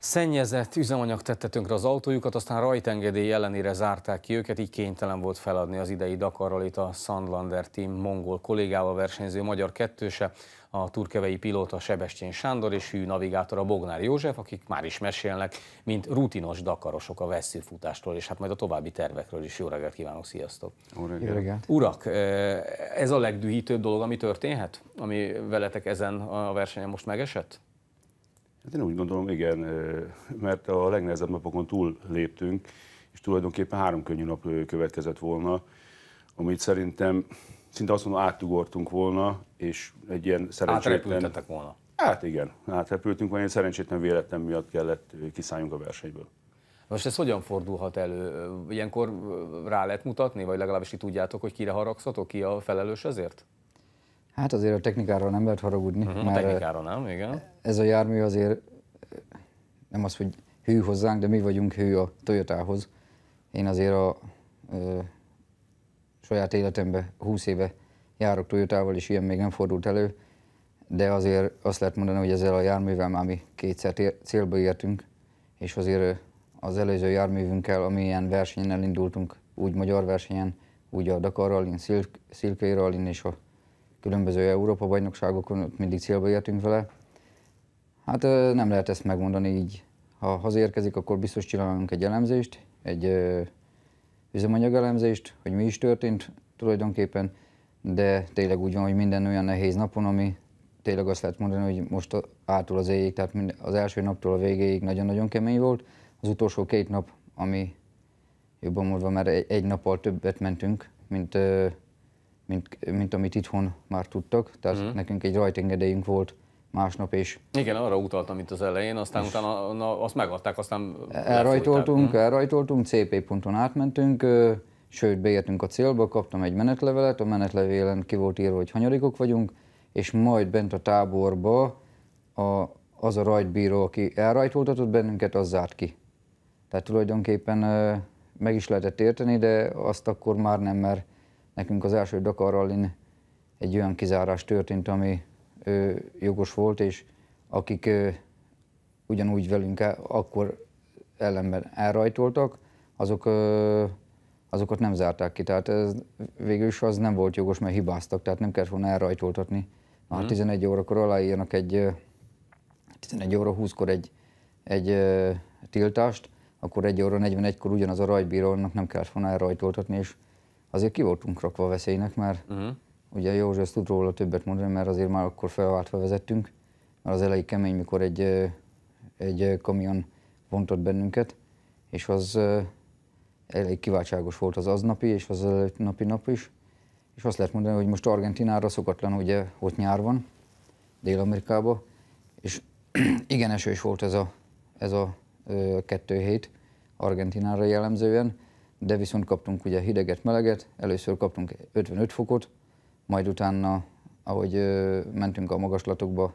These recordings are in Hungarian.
Szennyezett üzemanyag tette tönkre az autójukat, aztán rajtengedély ellenére zárták ki őket, így kénytelen volt feladni az idei a Sandlander Team mongol kollégával versenyző magyar kettőse, a turkevei pilóta Sebestyén Sándor és hű navigátora Bognár József, akik már is mesélnek, mint rutinos dakarosok a veszőfutástól, és hát majd a további tervekről is. Jó reggelt kívánok, sziasztok! Jó reggelt! Urak, ez a legdühítőbb dolog, ami történhet? Ami veletek ezen a versenyen most megesett? Hát én úgy gondolom, igen, mert a legnehezebb napokon túl léptünk, és tulajdonképpen három könnyű nap következett volna, amit szerintem szinte azt mondom, átugortunk volna, és egy ilyen szerencsétlen... Átrepültetek volna. Hát igen, átrepültünk volna, egy szerencsétlen véletlen miatt kellett kiszálljunk a versenyből. Most ez hogyan fordulhat elő? Ilyenkor rá lehet mutatni, vagy legalábbis ki tudjátok, hogy kire haragszatok, ki a felelős ezért? Hát azért a technikáról nem lehet haragudni. Uh-huh, mert a technikáról nem, igen. Ez a jármű azért nem az, hogy hű hozzánk, de mi vagyunk hű a Toyotához. Én azért a ö, saját életemben 20 éve járok Toyotával, és ilyen még nem fordult elő, de azért azt lehet mondani, hogy ezzel a járművel már mi kétszer célba értünk, és azért az előző járművünkkel, amilyen versenyen elindultunk, úgy magyar versenyen, úgy a Dakar Rallyn, Silk, Silk Rallyn és a különböző Európa-bajnokságokon, ott mindig célba értünk vele. Hát nem lehet ezt megmondani így. Ha hazaérkezik, akkor biztos csinálunk egy elemzést, egy elemzést, hogy mi is történt tulajdonképpen, de tényleg úgy van, hogy minden olyan nehéz napon, ami tényleg azt lehet mondani, hogy most átul az éjig, tehát az első naptól a végéig nagyon-nagyon kemény volt. Az utolsó két nap, ami jobban mondva, mert egy, egy nappal többet mentünk, mint mint, mint amit itthon már tudtak, tehát mm. nekünk egy rajtengedélyünk volt másnap is. Igen, arra utaltam itt az elején, aztán és utána na, azt megadták, aztán... Elrajtoltunk, mm. elrajtoltunk, CP ponton átmentünk, ö, sőt, beértünk a célba, kaptam egy menetlevelet, a menetlevélen ki volt írva, hogy hanyarikok vagyunk, és majd bent a táborba a, az a rajtbíró, aki elrajtoltatott bennünket, az zárt ki. Tehát tulajdonképpen ö, meg is lehetett érteni, de azt akkor már nem, mert Nekünk az első Dakar Rallin egy olyan kizárás történt, ami ö, jogos volt, és akik ö, ugyanúgy velünk el, akkor ellenben elrajtoltak, azok, ö, azokat nem zárták ki. Tehát ez végül is az nem volt jogos, mert hibáztak, tehát nem kellett volna elrajtoltatni. Már mm. 11 órakor aláírnak egy 11 óra 20-kor egy, egy ö, tiltást, akkor 1 óra 41-kor ugyanaz a rajtbírónak nem kellett volna elrajtoltatni, és azért ki voltunk rakva a veszélynek, mert uh-huh. ugye Józsi ezt tud róla többet mondani, mert azért már akkor felváltva vezettünk, mert az elején kemény, mikor egy, egy kamion vontott bennünket, és az elég kiváltságos volt az aznapi és az előtt napi nap is, és azt lehet mondani, hogy most Argentinára szokatlan, ugye ott nyár van, dél amerikában és igen esős volt ez a, ez a kettő hét Argentinára jellemzően, de viszont kaptunk ugye hideget, meleget, először kaptunk 55 fokot, majd utána, ahogy mentünk a magaslatokba,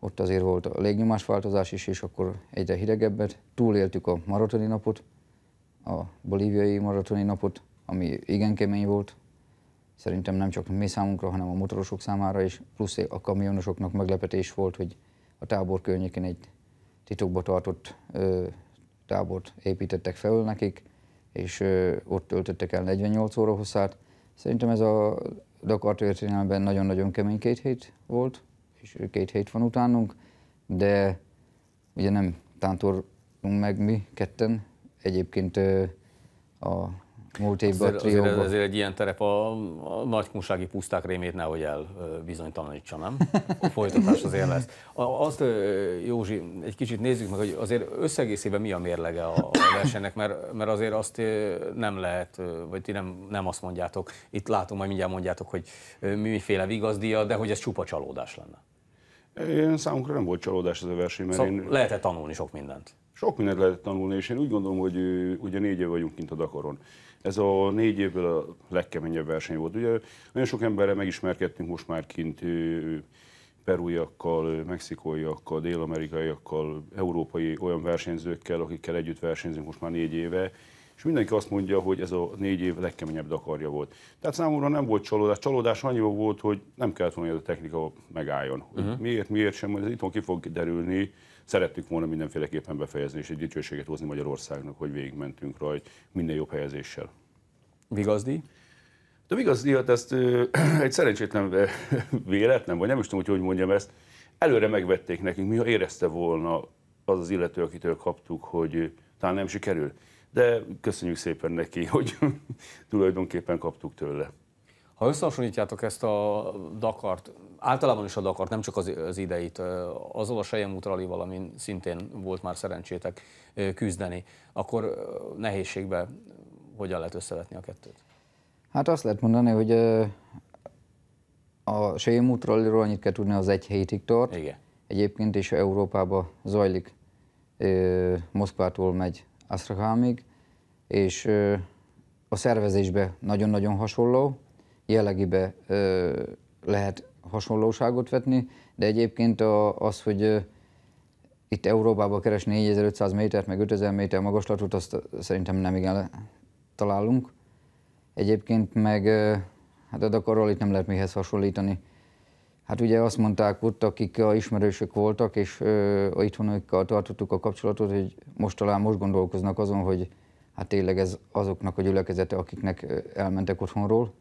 ott azért volt a légnyomásváltozás is, és akkor egyre hidegebbet. Túléltük a maratoni napot, a bolíviai maratoni napot, ami igen kemény volt. Szerintem nem csak mi számunkra, hanem a motorosok számára is, plusz a kamionosoknak meglepetés volt, hogy a tábor környékén egy titokba tartott ö, tábort építettek fel nekik, és ott töltöttek el 48 óra hosszát. Szerintem ez a Dakar történelmben nagyon-nagyon kemény két hét volt, és két hét van utánunk, de ugye nem tántorunk meg mi ketten, egyébként a múlt évben azért, trióból. Azért, azért egy ilyen terep a, a nagykunsági puszták rémét nehogy elbizonytalanítsa, nem? A folytatás azért lesz. Azt, Józsi, egy kicsit nézzük meg, hogy azért összegészében mi a mérlege a, versenynek, mert, mert azért azt nem lehet, vagy ti nem, nem azt mondjátok, itt látom, majd mindjárt mondjátok, hogy miféle vigazdia, de hogy ez csupa csalódás lenne. Én számunkra nem volt csalódás ez a verseny, mert szóval én... -e tanulni sok mindent. Sok mindent lehet tanulni, és én úgy gondolom, hogy ugye négy év vagyunk kint a Dakaron. Ez a négy évből a legkeményebb verseny volt. Ugye nagyon sok emberrel megismerkedtünk most már kint perújakkal, mexikóiakkal, dél-amerikaiakkal, európai olyan versenyzőkkel, akikkel együtt versenyzünk most már négy éve, és mindenki azt mondja, hogy ez a négy év legkeményebb Dakarja volt. Tehát számomra nem volt csalódás. Csalódás annyi volt, hogy nem kellett volna, hogy ez a technika megálljon. uh-huh. Miért, miért sem, ez itthon ki fog derülni, szerettük volna mindenféleképpen befejezni, és egy dicsőséget hozni Magyarországnak, hogy végigmentünk rajt minden jobb helyezéssel. Vigazdi? De vigazdi, hát ezt ö, egy szerencsétlen véletlen, vagy nem is tudom, hogy hogy mondjam ezt, előre megvették nekünk, mi érezte volna az az illető, akitől kaptuk, hogy talán nem sikerül. De köszönjük szépen neki, hogy tulajdonképpen kaptuk tőle. Ha összehasonlítjátok ezt a Dakart, általában is a Dakart, nem csak az, az ideit, azzal a Sejemút ralival, amin szintén volt már szerencsétek küzdeni, akkor nehézségbe hogyan lehet összevetni a kettőt? Hát azt lehet mondani, hogy a Sejemút ralliról annyit kell tudni, az egy hétig tart. Igen. Egyébként is Európába zajlik, Moszkvától megy Asztrahámig, és a szervezésbe nagyon-nagyon hasonló, jellegibe lehet hasonlóságot vetni, de egyébként az, hogy itt Európában keresni 4500 métert, meg 5000 méter magaslatot, azt szerintem nem igen találunk. Egyébként meg hát a itt nem lehet mihez hasonlítani. Hát ugye azt mondták ott, akik a ismerősök voltak, és a itthonokkal tartottuk a kapcsolatot, hogy most talán most gondolkoznak azon, hogy hát tényleg ez azoknak a gyülekezete, akiknek elmentek otthonról.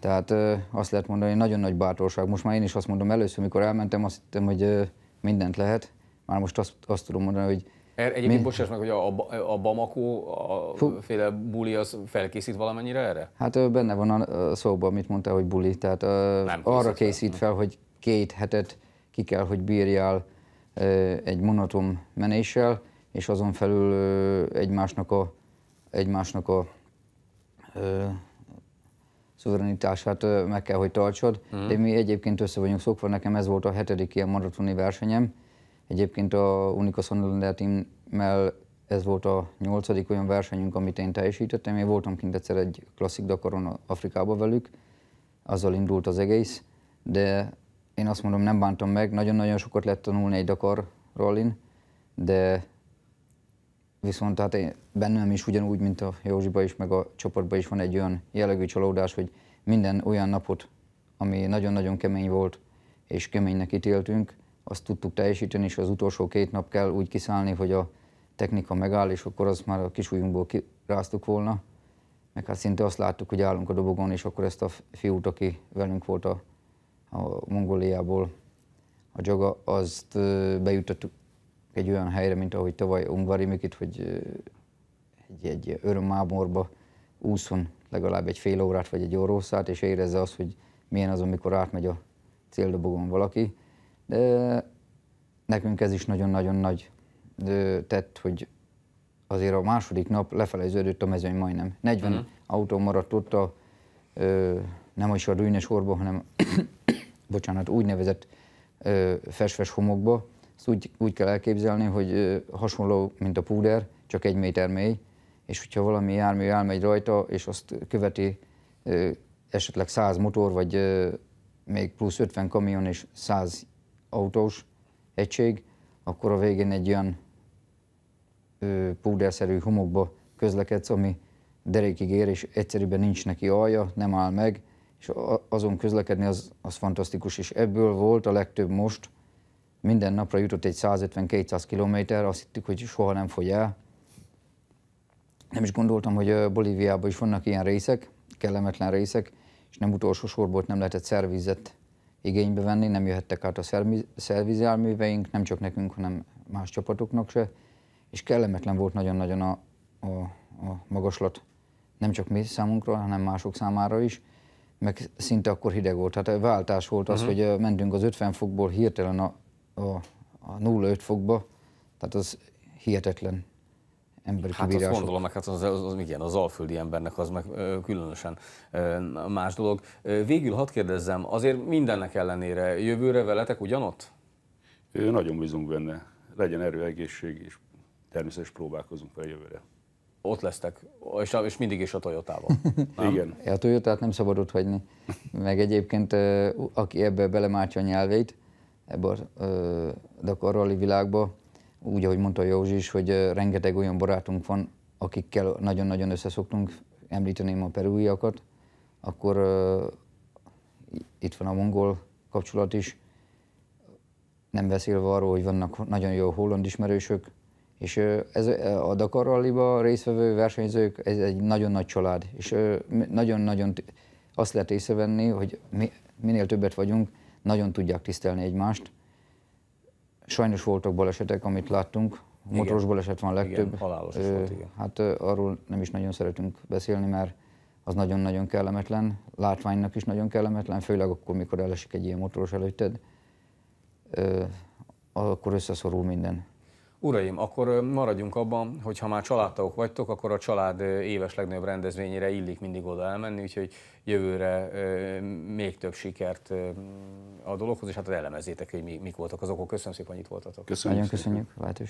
Tehát ö, azt lehet mondani, hogy nagyon nagy bátorság. Most már én is azt mondom, először, mikor elmentem, azt hittem, hogy ö, mindent lehet. Már most azt, azt tudom mondani, hogy er, Egyébként mi... bocsáss meg, hogy a, a, a Bamako a Fú. féle buli az felkészít valamennyire erre? Hát ö, benne van a, a szóban, mit mondta, hogy buli. Tehát ö, Nem arra készít fel, hogy két hetet ki kell, hogy bírjál ö, egy monotom menéssel, és azon felül ö, egymásnak a, egymásnak a ö, szuverenitását meg kell, hogy tartsod. Mm. De mi egyébként össze vagyunk szokva, nekem ez volt a hetedik ilyen maratoni versenyem. Egyébként a Unica Sunderlander teammel ez volt a nyolcadik olyan versenyünk, amit én teljesítettem. Én voltam kint egyszer egy klasszik Dakaron Afrikába velük, azzal indult az egész, de én azt mondom, nem bántam meg, nagyon-nagyon sokat lett tanulni egy Dakar rallin, de Viszont hát én, bennem is ugyanúgy, mint a Józsiba is, meg a csoportban is van egy olyan jellegű csalódás, hogy minden olyan napot, ami nagyon-nagyon kemény volt, és keménynek ítéltünk, azt tudtuk teljesíteni, és az utolsó két nap kell úgy kiszállni, hogy a technika megáll, és akkor azt már a kisujjunkból kiráztuk volna. Meg hát szinte azt láttuk, hogy állunk a dobogon, és akkor ezt a fiút, aki velünk volt a, a Mongóliából, a Jaga, azt beütöttük, egy olyan helyre, mint ahogy tavaly Ungvari Mikit, hogy egy, egy örömmáborba úszon legalább egy fél órát vagy egy orrószát, és érezze azt, hogy milyen az, amikor átmegy a céldobogon valaki. De nekünk ez is nagyon-nagyon nagy tett, hogy azért a második nap lefelejződött a mezőny majdnem. 40 uh-huh. autó maradt ott a, nem is a dűnes orba, hanem bocsánat, úgynevezett ö, homokba, ezt úgy, úgy kell elképzelni, hogy hasonló, mint a púder, csak egy méter mély, és hogyha valami jármű elmegy rajta, és azt követi esetleg 100 motor, vagy még plusz 50 kamion és 100 autós egység, akkor a végén egy olyan púderszerű homokba közlekedsz, ami derékig ér, és egyszerűen nincs neki alja, nem áll meg, és azon közlekedni az, az fantasztikus, és ebből volt a legtöbb most, minden napra jutott egy 150-200 kilométer, azt hittük, hogy soha nem fogy el. Nem is gondoltam, hogy Bolíviában is vannak ilyen részek, kellemetlen részek, és nem utolsó sorból nem lehetett szervizet igénybe venni, nem jöhettek át a szervizelműveink, nem csak nekünk, hanem más csapatoknak se, és kellemetlen volt nagyon-nagyon a, a, a magaslat, nem csak mi számunkra, hanem mások számára is, meg szinte akkor hideg volt. Tehát váltás volt az, uh-huh. hogy mentünk az 50 fokból hirtelen a a, a 0-5 fokba, tehát az hihetetlen emberi hát kibírások. azt gondolom, meg hát az, az, az, igen, az alföldi embernek az meg különösen más dolog. Végül hadd kérdezzem, azért mindennek ellenére jövőre veletek ugyanott? Ő, nagyon bízunk benne. Legyen erő, egészség, és természetesen próbálkozunk fel jövőre. Ott lesztek, és, és mindig is a toyota igen. A toyota nem szabad ott hagyni. Meg egyébként, aki ebbe belemártja a nyelveit, Ebből a Dakarrali világba. Úgy, ahogy mondta Józsi is, hogy rengeteg olyan barátunk van, akikkel nagyon-nagyon összeszoktunk, említeném a perúiakat, akkor uh, itt van a mongol kapcsolat is, nem beszélve arról, hogy vannak nagyon jó holland ismerősök, és uh, ez a Dakar Rally-ba résztvevő versenyzők, ez egy nagyon nagy család, és nagyon-nagyon uh, azt lehet észrevenni, hogy mi, minél többet vagyunk, nagyon tudják tisztelni egymást. Sajnos voltak balesetek, amit láttunk, igen. motoros baleset van legtöbb. Igen, halálos ö, volt, igen. Hát ö, arról nem is nagyon szeretünk beszélni, mert az nagyon-nagyon kellemetlen, látványnak is nagyon kellemetlen, főleg akkor, mikor elesik egy ilyen motoros előtted, ö, akkor összeszorul minden. Uraim, akkor maradjunk abban, hogy ha már családtagok vagytok, akkor a család éves legnagyobb rendezvényére illik mindig oda elmenni, úgyhogy jövőre még több sikert a dologhoz, és hát elemezzétek, hogy mik voltak az okok. Köszönöm szépen, hogy itt voltatok. Köszönjük. Nagyon köszönjük.